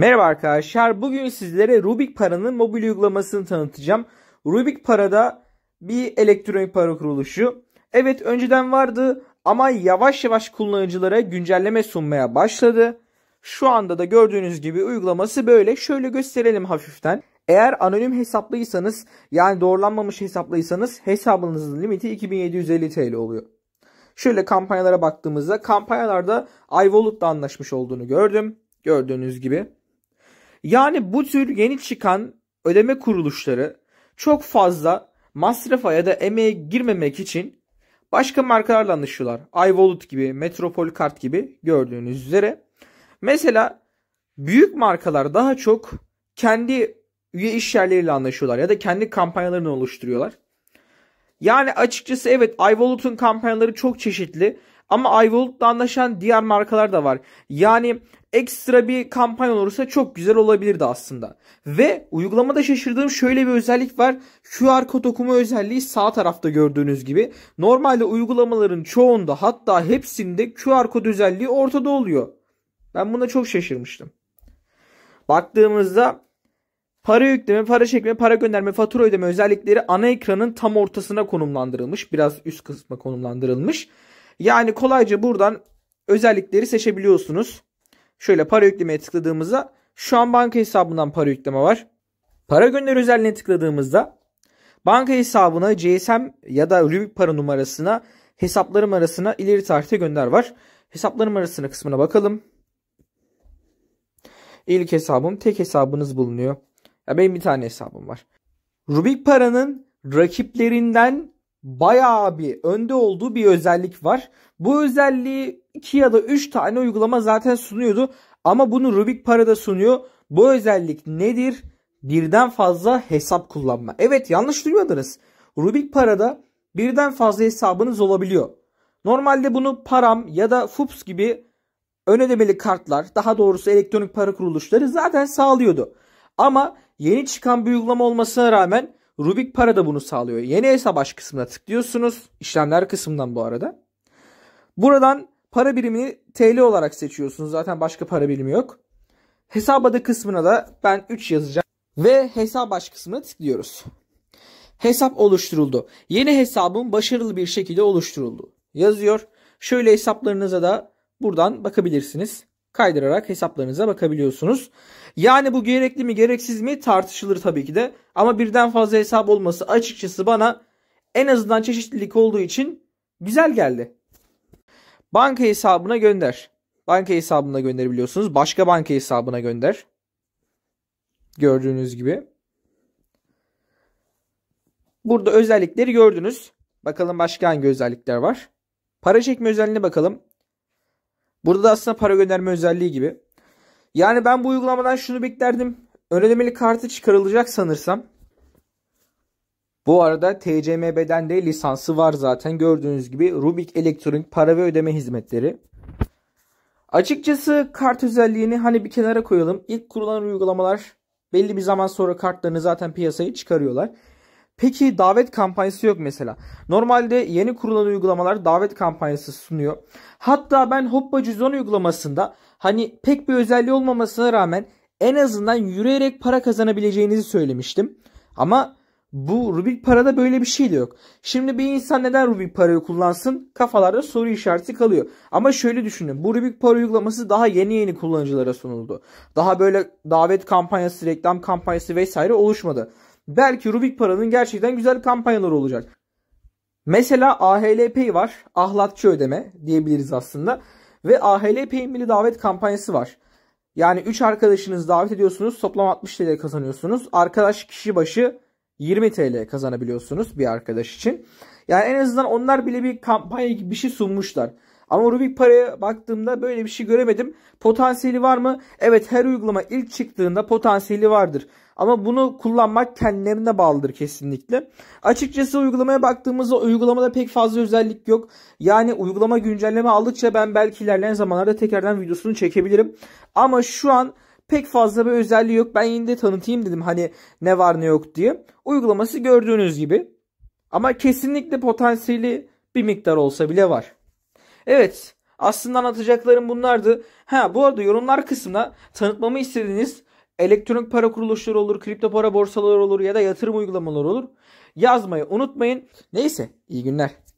Merhaba arkadaşlar. Bugün sizlere Rubik Para'nın mobil uygulamasını tanıtacağım. Rubik Para'da bir elektronik para kuruluşu. Evet önceden vardı ama yavaş yavaş kullanıcılara güncelleme sunmaya başladı. Şu anda da gördüğünüz gibi uygulaması böyle. Şöyle gösterelim hafiften. Eğer anonim hesaplıysanız yani doğrulanmamış hesaplıysanız hesabınızın limiti 2750 TL oluyor. Şöyle kampanyalara baktığımızda kampanyalarda iWallet'la anlaşmış olduğunu gördüm. Gördüğünüz gibi. Yani bu tür yeni çıkan ödeme kuruluşları çok fazla masrafa ya da emeğe girmemek için başka markalarla anlaşıyorlar. iWallet gibi, Metropol Kart gibi gördüğünüz üzere. Mesela büyük markalar daha çok kendi üye işyerleriyle anlaşıyorlar ya da kendi kampanyalarını oluşturuyorlar. Yani açıkçası evet iWallet'ın kampanyaları çok çeşitli ama Ayvalık'la anlaşan diğer markalar da var. Yani ekstra bir kampanya olursa çok güzel olabilirdi aslında. Ve uygulamada şaşırdığım şöyle bir özellik var. QR kod okuma özelliği sağ tarafta gördüğünüz gibi. Normalde uygulamaların çoğunda hatta hepsinde QR kod özelliği ortada oluyor. Ben buna çok şaşırmıştım. Baktığımızda Para yükleme, para çekme, para gönderme, fatura ödeme özellikleri ana ekranın tam ortasına konumlandırılmış. Biraz üst kısma konumlandırılmış. Yani kolayca buradan özellikleri seçebiliyorsunuz. Şöyle para yüklemeye tıkladığımızda şu an banka hesabından para yükleme var. Para gönder özelliğine tıkladığımızda banka hesabına GSM ya da Rubik para numarasına hesaplarım arasına ileri tarihte gönder var. Hesaplarım arasına kısmına bakalım. İlk hesabım tek hesabınız bulunuyor. Ya benim bir tane hesabım var. Rubik paranın rakiplerinden bayağı bir önde olduğu bir özellik var. Bu özelliği 2 ya da 3 tane uygulama zaten sunuyordu. Ama bunu Rubik Para'da sunuyor. Bu özellik nedir? Birden fazla hesap kullanma. Evet yanlış duymadınız. Rubik Para'da birden fazla hesabınız olabiliyor. Normalde bunu param ya da FUPS gibi ön ödemeli kartlar daha doğrusu elektronik para kuruluşları zaten sağlıyordu. Ama yeni çıkan bir uygulama olmasına rağmen Rubik para da bunu sağlıyor. Yeni hesap aç kısmına tıklıyorsunuz. İşlemler kısmından bu arada. Buradan para birimini TL olarak seçiyorsunuz. Zaten başka para birimi yok. Hesap adı kısmına da ben 3 yazacağım. Ve hesap aç kısmına tıklıyoruz. Hesap oluşturuldu. Yeni hesabım başarılı bir şekilde oluşturuldu. Yazıyor. Şöyle hesaplarınıza da buradan bakabilirsiniz kaydırarak hesaplarınıza bakabiliyorsunuz. Yani bu gerekli mi gereksiz mi tartışılır tabii ki de. Ama birden fazla hesap olması açıkçası bana en azından çeşitlilik olduğu için güzel geldi. Banka hesabına gönder. Banka hesabına gönderebiliyorsunuz. Başka banka hesabına gönder. Gördüğünüz gibi. Burada özellikleri gördünüz. Bakalım başka hangi özellikler var. Para çekme özelliğine bakalım. Burada da aslında para gönderme özelliği gibi. Yani ben bu uygulamadan şunu beklerdim. Ön ödemeli kartı çıkarılacak sanırsam. Bu arada TCMB'den de lisansı var zaten. Gördüğünüz gibi Rubik Elektronik Para ve Ödeme Hizmetleri. Açıkçası kart özelliğini hani bir kenara koyalım. İlk kurulan uygulamalar belli bir zaman sonra kartlarını zaten piyasaya çıkarıyorlar. Peki davet kampanyası yok mesela. Normalde yeni kurulan uygulamalar davet kampanyası sunuyor. Hatta ben Hoppa Cüzdan uygulamasında hani pek bir özelliği olmamasına rağmen en azından yürüyerek para kazanabileceğinizi söylemiştim. Ama bu Rubik parada böyle bir şey de yok. Şimdi bir insan neden Rubik parayı kullansın? Kafalarda soru işareti kalıyor. Ama şöyle düşünün. Bu Rubik para uygulaması daha yeni yeni kullanıcılara sunuldu. Daha böyle davet kampanyası, reklam kampanyası vesaire oluşmadı belki Rubik Para'nın gerçekten güzel kampanyaları olacak. Mesela AHLP var. Ahlatçı ödeme diyebiliriz aslında. Ve AHLP milli davet kampanyası var. Yani 3 arkadaşınızı davet ediyorsunuz. Toplam 60 TL kazanıyorsunuz. Arkadaş kişi başı 20 TL kazanabiliyorsunuz bir arkadaş için. Yani en azından onlar bile bir kampanya gibi bir şey sunmuşlar. Ama Rubik paraya baktığımda böyle bir şey göremedim. Potansiyeli var mı? Evet her uygulama ilk çıktığında potansiyeli vardır. Ama bunu kullanmak kendilerine bağlıdır kesinlikle. Açıkçası uygulamaya baktığımızda uygulamada pek fazla özellik yok. Yani uygulama güncelleme aldıkça ben belki ilerleyen zamanlarda tekrardan videosunu çekebilirim. Ama şu an pek fazla bir özelliği yok. Ben yine de tanıtayım dedim hani ne var ne yok diye. Uygulaması gördüğünüz gibi. Ama kesinlikle potansiyeli bir miktar olsa bile var. Evet aslında anlatacaklarım bunlardı. Ha bu arada yorumlar kısmına tanıtmamı istediğiniz elektronik para kuruluşları olur, kripto para borsaları olur ya da yatırım uygulamaları olur. Yazmayı unutmayın. Neyse iyi günler.